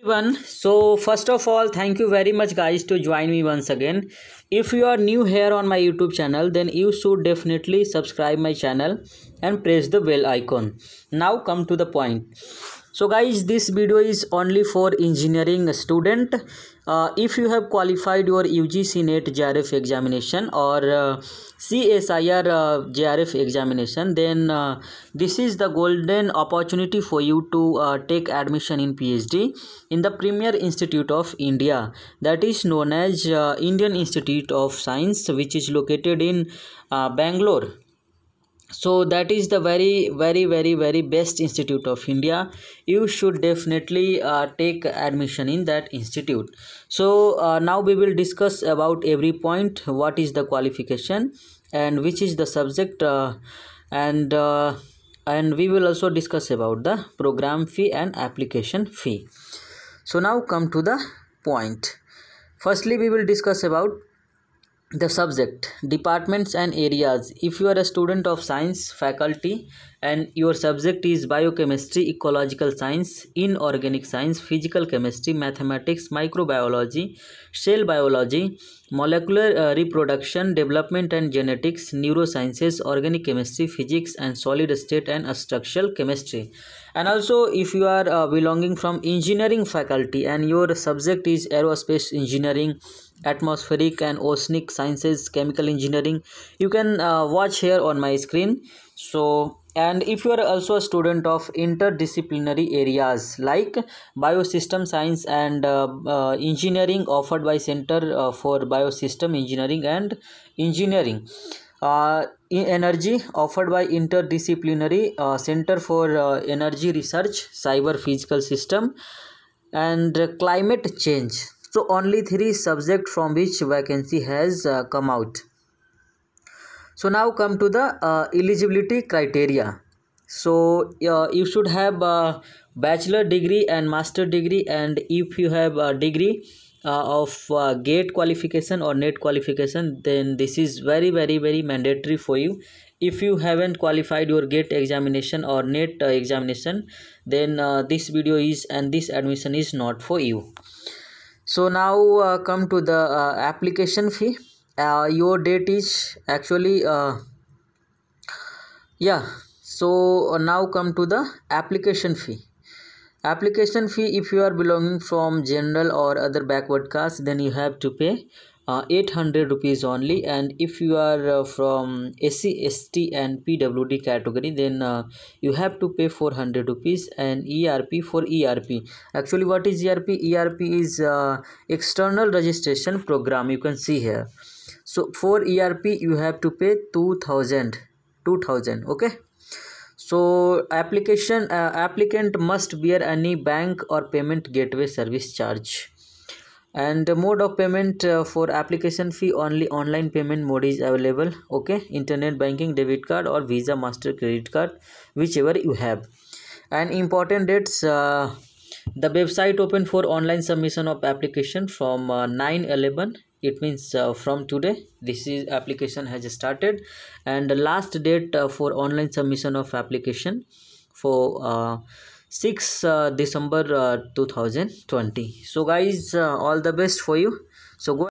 everyone so first of all thank you very much guys to join me once again if you are new here on my youtube channel then you should definitely subscribe my channel and press the bell icon now come to the point so guys this video is only for engineering student uh, if you have qualified your UGC NET JRF examination or uh, CSIR uh, JRF examination then uh, this is the golden opportunity for you to uh, take admission in PhD in the premier institute of India that is known as uh, Indian Institute of Science which is located in uh, Bangalore so that is the very very very very best institute of india you should definitely uh, take admission in that institute so uh, now we will discuss about every point what is the qualification and which is the subject uh, and uh, and we will also discuss about the program fee and application fee so now come to the point firstly we will discuss about the subject departments and areas if you are a student of science faculty and your subject is biochemistry ecological science inorganic science physical chemistry mathematics microbiology cell biology molecular uh, reproduction development and genetics neurosciences organic chemistry physics and solid state and structural chemistry and also if you are uh, belonging from engineering faculty and your subject is aerospace engineering atmospheric and oceanic sciences chemical engineering you can uh, watch here on my screen so and if you are also a student of interdisciplinary areas like biosystem science and uh, uh, engineering offered by center uh, for biosystem engineering and engineering uh, energy offered by interdisciplinary uh, center for uh, energy research cyber physical system and climate change so only three subject from which vacancy has uh, come out so now come to the uh, eligibility criteria so uh, you should have a uh, bachelor degree and master degree and if you have a degree uh, of uh, gate qualification or net qualification then this is very very very mandatory for you if you haven't qualified your gate examination or net uh, examination then uh, this video is and this admission is not for you so now uh, come to the uh, application fee uh, your date is actually yeah so now come to the application fee application fee if you are belonging from general or other backward caste then you have to pay uh, 800 rupees only and if you are uh, from SC, ST and PWD category then uh, you have to pay 400 rupees and ERP for ERP actually what is ERP ERP is uh, external registration program you can see here so for ERP you have to pay 2000 2000 okay so application uh, applicant must bear any bank or payment gateway service charge and mode of payment uh, for application fee only online payment mode is available okay internet banking debit card or visa master credit card whichever you have and important dates uh, the website open for online submission of application from uh, 9 11 it means uh, from today this is application has started and the last date uh, for online submission of application for uh, 6 december uh, uh, 2020 so guys uh, all the best for you so go